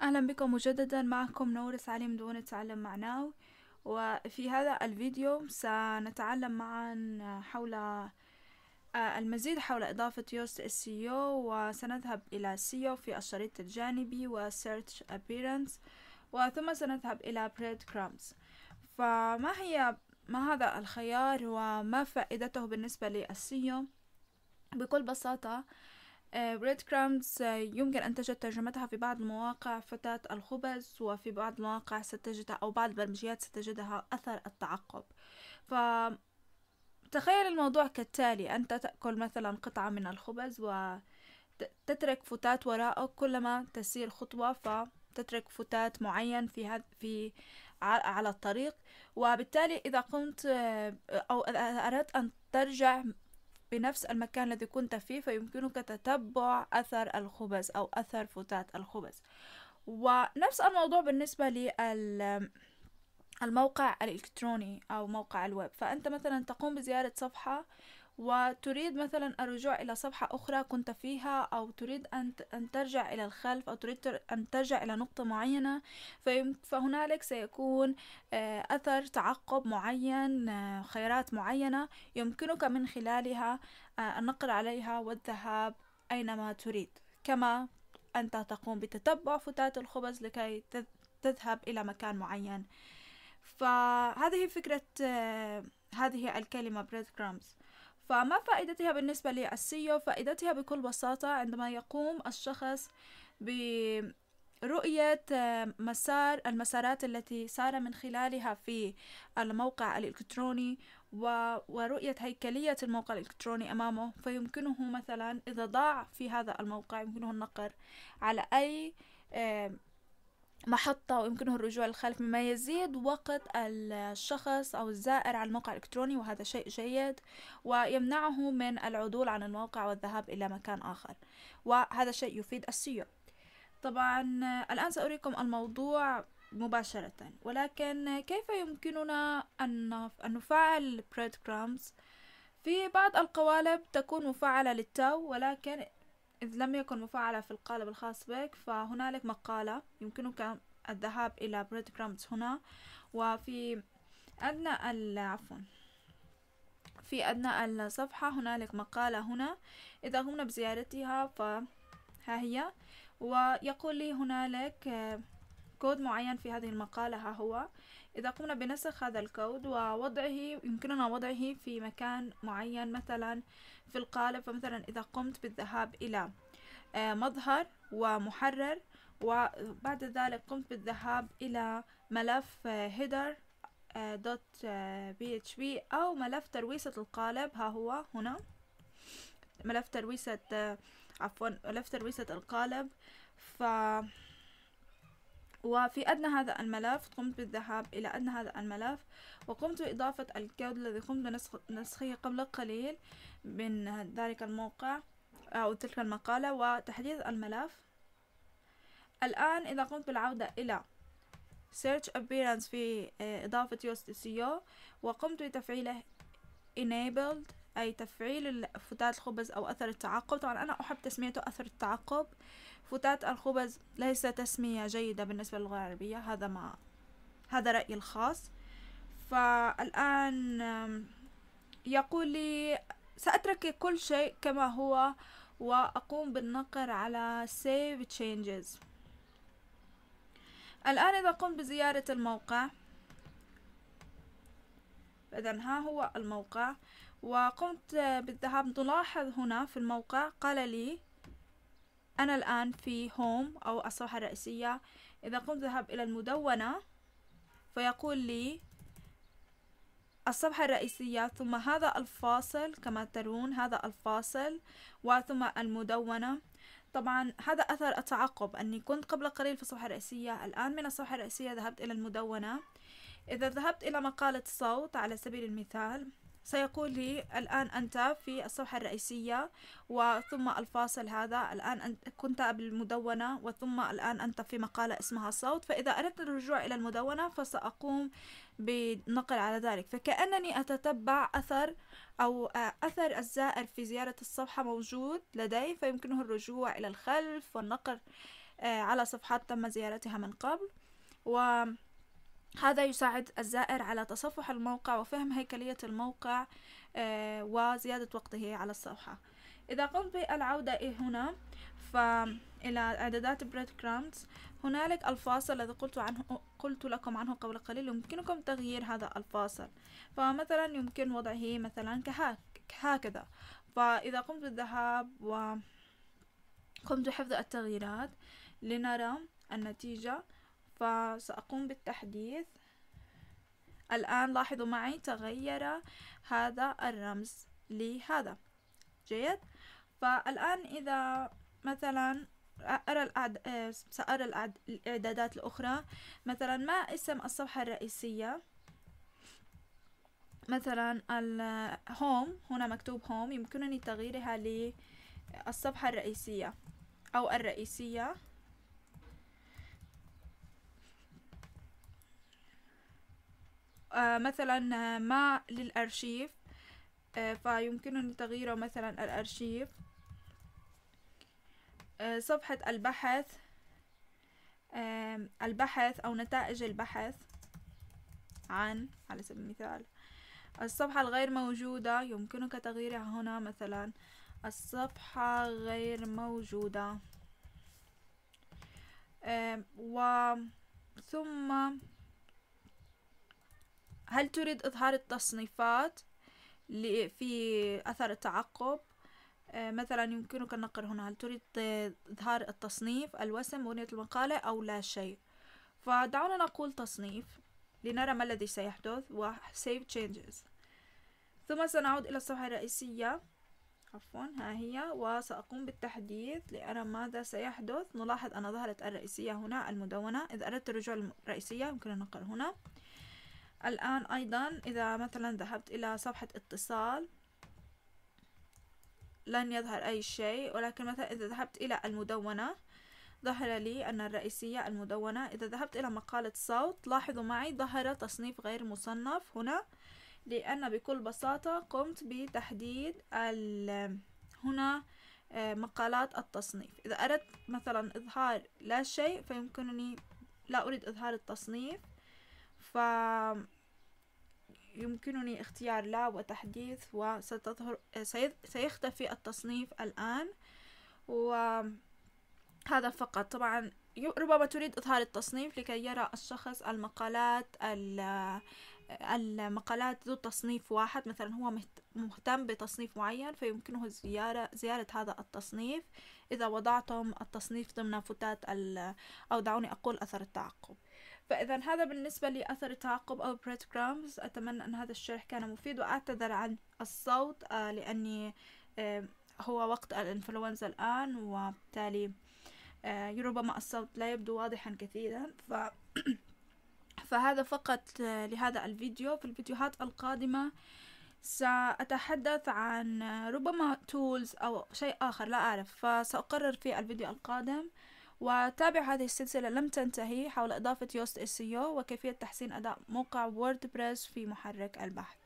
أهلا بكم مجددا معكم نورس عليم دون تعلم مع ناو وفي هذا الفيديو سنتعلم معا حول آه، المزيد حول إضافة يوست السيو e وسنذهب إلى سيو e في الشريط الجانبي و Search Appearance وثم سنذهب إلى Breadcrumbs فما هي ما هذا الخيار وما فائدته بالنسبة للسيو e بكل بساطة بريد آه، كرامز آه، يمكن أن تجد ترجمتها في بعض المواقع فتاة الخبز وفي بعض المواقع ستجدها أو بعض البرمجيات ستجدها أثر التعقب ف تخيل الموضوع كالتالي أنت تأكل مثلا قطعة من الخبز وتترك فتات وراءك كلما تسير خطوة فتترك فتات معين في هذا في على الطريق وبالتالي إذا قمت آه، أو أردت أن ترجع بنفس المكان الذي كنت فيه فيمكنك تتبع أثر الخبز أو أثر فتات الخبز ونفس الموضوع بالنسبة لل الموقع الإلكتروني أو موقع الويب فأنت مثلا تقوم بزيارة صفحة وتريد مثلا الرجوع إلى صفحة أخرى كنت فيها أو تريد أن ترجع إلى الخلف أو تريد أن ترجع إلى نقطة معينة فهنالك سيكون آه، أثر تعقب معين آه، خيارات معينة يمكنك من خلالها آه، النقر عليها والذهاب أينما تريد كما أنت تقوم بتتبع فتات الخبز لكي تذهب إلى مكان معين فهذه فكرة هذه الكلمة breadcrumbs فما فائدتها بالنسبة للسيو فائدتها بكل بساطة عندما يقوم الشخص برؤية آه، مسار المسارات التي سار من خلالها في الموقع الإلكتروني ورؤية هيكلية الموقع الإلكتروني أمامه فيمكنه مثلا إذا ضاع في هذا الموقع يمكنه النقر على أي آه، محطة ويمكنه الرجوع للخلف مما يزيد وقت الشخص أو الزائر على الموقع الإلكتروني وهذا شيء جيد ويمنعه من العدول عن الموقع والذهاب إلى مكان آخر وهذا شيء يفيد السيو طبعا الآن سأريكم الموضوع مباشرة ولكن كيف يمكننا أن نفعل breadcrumbs في بعض القوالب تكون مفعلة للتو ولكن إذ لم يكن مفعلة في القالب الخاص بك فهنالك مقالة يمكنك الذهاب إلى بريد breadcrumbs هنا وفي أدنى عفوا في أدنى الصفحة هنالك مقالة هنا إذا قمنا بزيارتها فها هي ويقول لي هنالك آه، كود معين في هذه المقالة ها هو إذا قمنا بنسخ هذا الكود ووضعه يمكننا وضعه في مكان معين مثلا في القالب فمثلا إذا قمت بالذهاب إلى آه، مظهر ومحرر وبعد ذلك قمت بالذهاب إلى ملف آه، header دوت بي اتش بي أو ملف ترويسة القالب ها هو هنا ملف ترويسة آه، عفوا ملف ترويسة القالب ف وفي أدنى هذا الملف قمت بالذهاب إلى أدنى هذا الملف وقمت بإضافة الكود الذي قمت بنسخه قبل قليل من ذلك الموقع أو تلك المقالة وتحديث الملف الآن إذا قمت بالعودة إلى search appearance في آه، إضافة USDCO وقمت بتفعيله enabled أي تفعيل فتات الخبز أو أثر التعقب طبعا أنا أحب تسميته أثر التعقب فتات الخبز ليس تسمية جيدة بالنسبة للغة العربية هذا ما هذا رأيي الخاص فالآن يقول لي سأترك كل شيء كما هو وأقوم بالنقر على save changes الآن إذا قمت بزيارة الموقع إذا ها هو الموقع وقمت بالذهاب نلاحظ هنا في الموقع قال لي أنا الآن في هوم أو الصفحة الرئيسية إذا قمت ذهب إلى المدونة فيقول لي الصفحة الرئيسية ثم هذا الفاصل كما ترون هذا الفاصل وثم المدونة طبعا هذا أثر التعقب أني كنت قبل قليل في الصفحة الرئيسية الآن من الصفحة الرئيسية ذهبت إلى المدونة إذا ذهبت إلى مقالة صوت على سبيل المثال سيقول لي الآن أنت في الصفحة الرئيسية وثم الفاصل هذا الآن أنت كنت بالمدونة وثم الآن أنت في مقالة اسمها صوت فإذا أردت الرجوع إلى المدونة فسأقوم بنقل على ذلك فكأنني أتتبع أثر أو آه، أثر الزائر في زيارة الصفحة موجود لدي فيمكنه الرجوع إلى الخلف والنقر آه، على صفحات تم زيارتها من قبل و هذا يساعد الزائر على تصفح الموقع وفهم هيكلية الموقع آه، وزيادة وقته على الصفحة إذا قمت بالعودة هنا فإلى إعدادات بريد كرامز هنالك الفاصل الذي قلت عنه قلت لكم عنه قبل قليل يمكنكم تغيير هذا الفاصل فمثلا يمكن وضعه مثلا كهك هكذا فإذا قمت بالذهاب وقمت بحفظ التغييرات لنرى النتيجة فسأقوم بالتحديث الآن لاحظوا معي تغير هذا الرمز لهذا جيد فالآن إذا مثلا أرى الأعد... سأرى الأعد... الإعدادات الأخرى مثلا ما اسم الصفحة الرئيسية مثلا الهوم هنا مكتوب هوم يمكنني تغييرها للصفحة الرئيسية أو الرئيسية آه، مثلا آه، ما للأرشيف آه، فيمكنني تغييره مثلا الأرشيف صفحة البحث البحث أو نتائج البحث عن على سبيل المثال الصفحة الغير موجودة يمكنك تغييرها هنا مثلا الصفحة غير موجودة ثم هل تريد إظهار التصنيفات في أثر التعقب آه، مثلا يمكنك النقر هنا هل تريد إظهار التصنيف الوسم بنية المقالة أو لا شيء فدعونا نقول تصنيف لنرى ما الذي سيحدث و save changes ثم سنعود إلى الصفحة الرئيسية عفوا ها هي وسأقوم بالتحديث لأرى ماذا سيحدث نلاحظ أن ظهرت الرئيسية هنا المدونة إذا أردت الرجوع للرئيسية يمكن النقر هنا الآن أيضا إذا مثلا ذهبت إلى صفحة اتصال لن يظهر أي شيء ولكن مثلا إذا ذهبت إلى المدونة ظهر لي أن الرئيسية المدونة إذا ذهبت إلى مقالة صوت لاحظوا معي ظهر تصنيف غير مصنف هنا لأن بكل بساطة قمت بتحديد هنا آه، مقالات التصنيف إذا أردت مثلا إظهار لا شيء فيمكنني لا أريد إظهار التصنيف ف يمكنني اختيار لا وتحديث وستظهر سيختفي التصنيف الآن وهذا فقط طبعا ربما تريد إظهار التصنيف لكي يرى الشخص المقالات المقالات ذو تصنيف واحد مثلا هو مهتم بتصنيف معين فيمكنه زيارة زيارة هذا التصنيف إذا وضعتم التصنيف ضمن فتات أو دعوني أقول أثر التعقب فإذا هذا بالنسبة لأثر التعقب أو كرامز أتمنى أن هذا الشرح كان مفيد وأعتذر عن الصوت آه، لأني آه، هو وقت الإنفلونزا الآن وبالتالي آه، ربما الصوت لا يبدو واضحا كثيرا ف فهذا فقط لهذا الفيديو في الفيديوهات القادمة سأتحدث عن ربما تولز أو شيء آخر لا أعرف فسأقرر في الفيديو القادم وتابع هذه السلسلة لم تنتهي حول إضافة يوست SEO وكيفية تحسين أداء موقع ووردبريس في محرك البحث